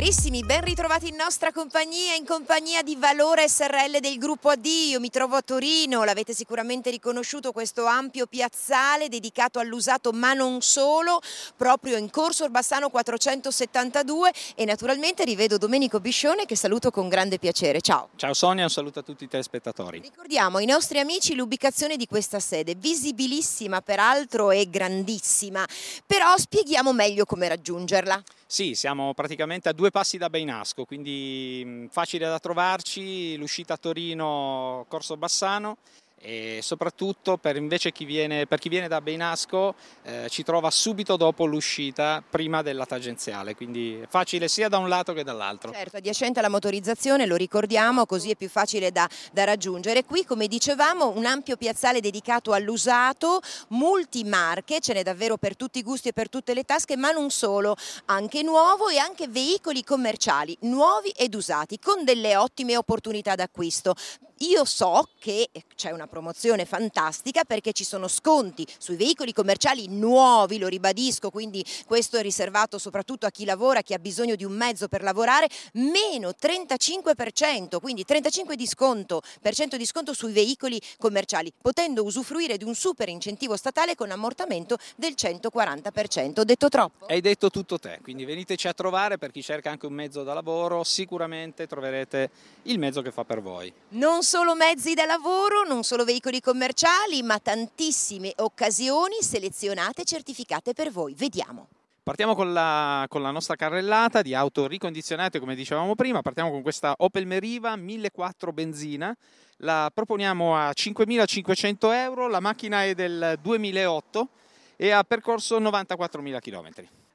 Carissimi, ben ritrovati in nostra compagnia, in compagnia di Valore SRL del gruppo AD. Io mi trovo a Torino, l'avete sicuramente riconosciuto questo ampio piazzale dedicato all'usato ma non solo, proprio in corso Orbassano 472 e naturalmente rivedo Domenico Biscione che saluto con grande piacere. Ciao. Ciao Sonia, un saluto a tutti i telespettatori. Ricordiamo ai nostri amici l'ubicazione di questa sede, visibilissima peraltro e grandissima, però spieghiamo meglio come raggiungerla. Sì, siamo praticamente a due passi da Beinasco, quindi facile da trovarci, l'uscita a Torino, Corso Bassano e soprattutto per, chi viene, per chi viene da Beinasco eh, ci trova subito dopo l'uscita prima della tangenziale, quindi facile sia da un lato che dall'altro. Certo, adiacente alla motorizzazione, lo ricordiamo, così è più facile da, da raggiungere. Qui, come dicevamo, un ampio piazzale dedicato all'usato, multimarche, ce n'è davvero per tutti i gusti e per tutte le tasche, ma non solo, anche nuovo e anche veicoli commerciali, nuovi ed usati, con delle ottime opportunità d'acquisto. Io so che c'è una promozione fantastica perché ci sono sconti sui veicoli commerciali nuovi, lo ribadisco, quindi questo è riservato soprattutto a chi lavora, chi ha bisogno di un mezzo per lavorare, meno 35%, quindi 35% di sconto, di sconto sui veicoli commerciali, potendo usufruire di un super incentivo statale con ammortamento del 140%. Ho detto troppo? Hai detto tutto te, quindi veniteci a trovare per chi cerca anche un mezzo da lavoro, sicuramente troverete il mezzo che fa per voi. Non solo mezzi da lavoro, non solo solo veicoli commerciali, ma tantissime occasioni selezionate e certificate per voi. Vediamo. Partiamo con la, con la, nostra carrellata di auto ricondizionate, come dicevamo prima. Partiamo con questa Opel Meriva 1.4 benzina. La proponiamo a 5.500 euro. La macchina è del 2008 e ha percorso 94.000 km.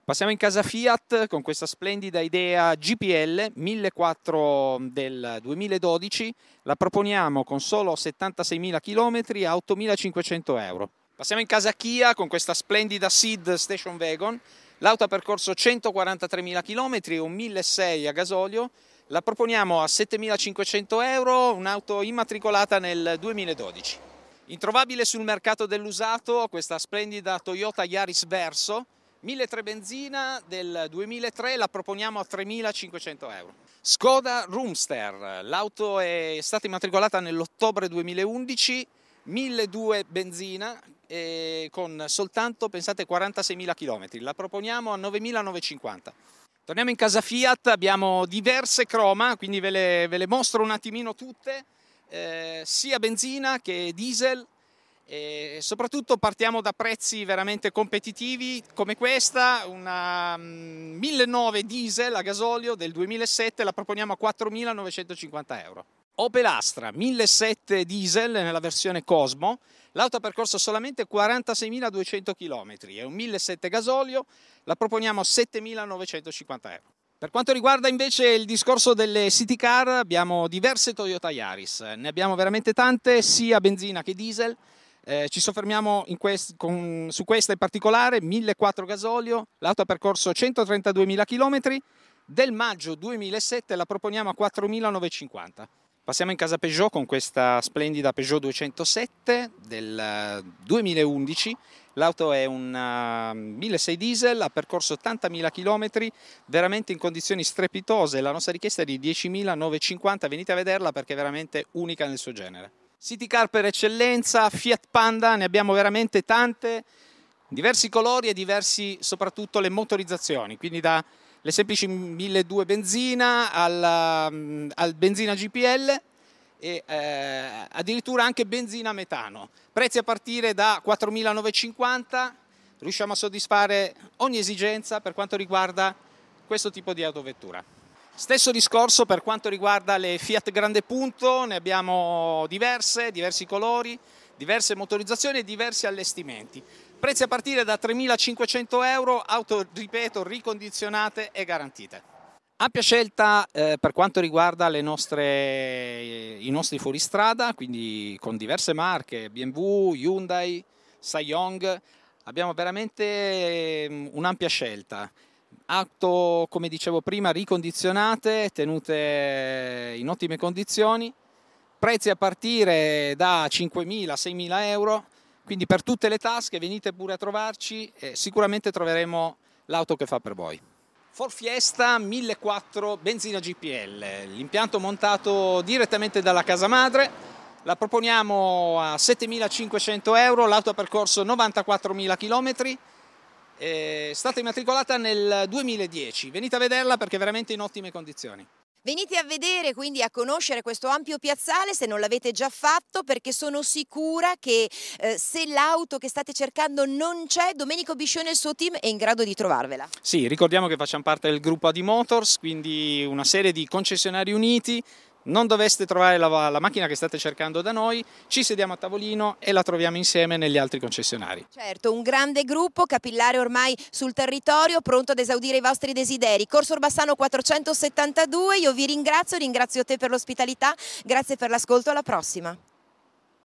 Passiamo in casa Fiat con questa splendida idea GPL 1004 del 2012, la proponiamo con solo 76.000 km a 8.500 euro. Passiamo in casa Kia con questa splendida SID Station Wagon, l'auto ha percorso 143.000 km e un 1.600 a gasolio, la proponiamo a 7.500 euro, un'auto immatricolata nel 2012. Introvabile sul mercato dell'usato questa splendida Toyota Yaris Verso, 1.300 benzina del 2003, la proponiamo a 3.500 euro. Skoda Roomster, l'auto è stata immatricolata nell'ottobre 2011, 1.200 benzina con soltanto, pensate, 46.000 km, la proponiamo a 9.950. Torniamo in casa Fiat, abbiamo diverse croma, quindi ve le, ve le mostro un attimino tutte. Eh, sia benzina che diesel e soprattutto partiamo da prezzi veramente competitivi come questa, una 1009 mm, diesel a gasolio del 2007, la proponiamo a 4.950 euro. Opel Astra 1007 diesel nella versione Cosmo, l'auto ha percorso solamente 46.200 km e un 1007 gasolio, la proponiamo a 7.950 euro. Per quanto riguarda invece il discorso delle city car, abbiamo diverse Toyota Yaris, ne abbiamo veramente tante, sia benzina che diesel. Eh, ci soffermiamo quest, con, su questa in particolare, 1.400 gasolio, l'auto ha percorso 132.000 km, del maggio 2007 la proponiamo a 4.950. Passiamo in casa Peugeot con questa splendida Peugeot 207 del 2011. Eh, L'auto è un 1.6 eh, diesel, ha percorso 80.000 km, veramente in condizioni strepitose. La nostra richiesta è di 10.950, venite a vederla perché è veramente unica nel suo genere. City Car per eccellenza, Fiat Panda, ne abbiamo veramente tante, diversi colori e diversi soprattutto le motorizzazioni, quindi da le semplici 1200 benzina alla, mm, al benzina GPL e eh, addirittura anche benzina metano. Prezzi a partire da 4.950, riusciamo a soddisfare ogni esigenza per quanto riguarda questo tipo di autovettura. Stesso discorso per quanto riguarda le Fiat Grande Punto, ne abbiamo diverse, diversi colori, diverse motorizzazioni e diversi allestimenti. Prezzi a partire da 3.500 euro, auto, ripeto, ricondizionate e garantite. Ampia scelta eh, per quanto riguarda nostre, i nostri fuoristrada, quindi con diverse marche, BMW, Hyundai, Sayong, abbiamo veramente ehm, un'ampia scelta. Auto, come dicevo prima, ricondizionate, tenute in ottime condizioni prezzi a partire da 5.000-6.000 euro, quindi per tutte le tasche venite pure a trovarci, e eh, sicuramente troveremo l'auto che fa per voi. Ford Fiesta 1400 benzina GPL, l'impianto montato direttamente dalla casa madre, la proponiamo a 7.500 euro, l'auto ha percorso 94.000 km, eh, è stata immatricolata nel 2010, venite a vederla perché è veramente in ottime condizioni. Venite a vedere, quindi a conoscere questo ampio piazzale se non l'avete già fatto perché sono sicura che eh, se l'auto che state cercando non c'è, Domenico Biscione e il suo team è in grado di trovarvela. Sì, ricordiamo che facciamo parte del gruppo Adi Motors, quindi una serie di concessionari uniti non doveste trovare la, la, macchina che state cercando da noi, ci sediamo a tavolino e la troviamo insieme negli altri concessionari. Certo, un grande gruppo capillare ormai sul territorio, pronto ad esaudire i vostri desideri. Corso Orbassano 472, io vi ringrazio, ringrazio te per l'ospitalità, grazie per l'ascolto, alla prossima.